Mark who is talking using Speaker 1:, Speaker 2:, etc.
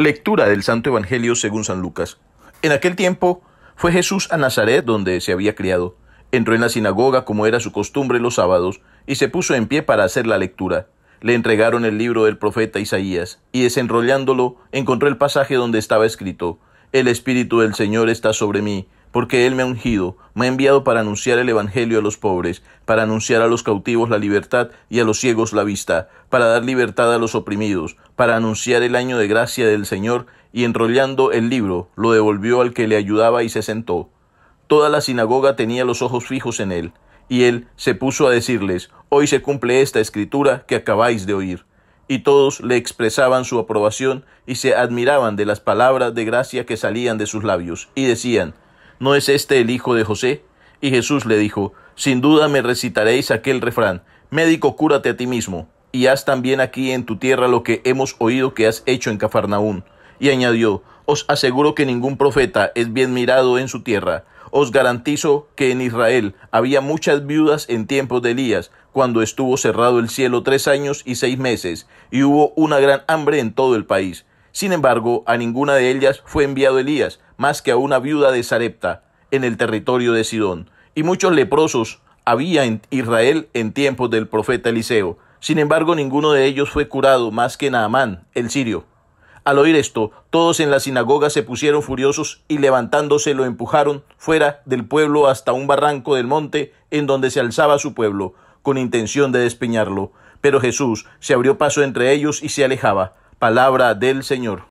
Speaker 1: Lectura del Santo Evangelio según San Lucas. En aquel tiempo fue Jesús a Nazaret donde se había criado. Entró en la sinagoga como era su costumbre los sábados y se puso en pie para hacer la lectura. Le entregaron el libro del profeta Isaías y desenrollándolo encontró el pasaje donde estaba escrito El Espíritu del Señor está sobre mí porque Él me ha ungido, me ha enviado para anunciar el Evangelio a los pobres, para anunciar a los cautivos la libertad y a los ciegos la vista, para dar libertad a los oprimidos, para anunciar el año de gracia del Señor, y enrollando el libro, lo devolvió al que le ayudaba y se sentó. Toda la sinagoga tenía los ojos fijos en él, y él se puso a decirles, Hoy se cumple esta escritura que acabáis de oír. Y todos le expresaban su aprobación y se admiraban de las palabras de gracia que salían de sus labios, y decían, ¿no es este el hijo de José? Y Jesús le dijo, Sin duda me recitaréis aquel refrán, Médico, cúrate a ti mismo, y haz también aquí en tu tierra lo que hemos oído que has hecho en Cafarnaún. Y añadió, Os aseguro que ningún profeta es bien mirado en su tierra. Os garantizo que en Israel había muchas viudas en tiempos de Elías, cuando estuvo cerrado el cielo tres años y seis meses, y hubo una gran hambre en todo el país. Sin embargo, a ninguna de ellas fue enviado Elías, más que a una viuda de Sarepta, en el territorio de Sidón. Y muchos leprosos había en Israel en tiempos del profeta Eliseo. Sin embargo, ninguno de ellos fue curado más que Naamán, el sirio. Al oír esto, todos en la sinagoga se pusieron furiosos y levantándose lo empujaron fuera del pueblo hasta un barranco del monte en donde se alzaba su pueblo, con intención de despeñarlo. Pero Jesús se abrió paso entre ellos y se alejaba. Palabra del Señor.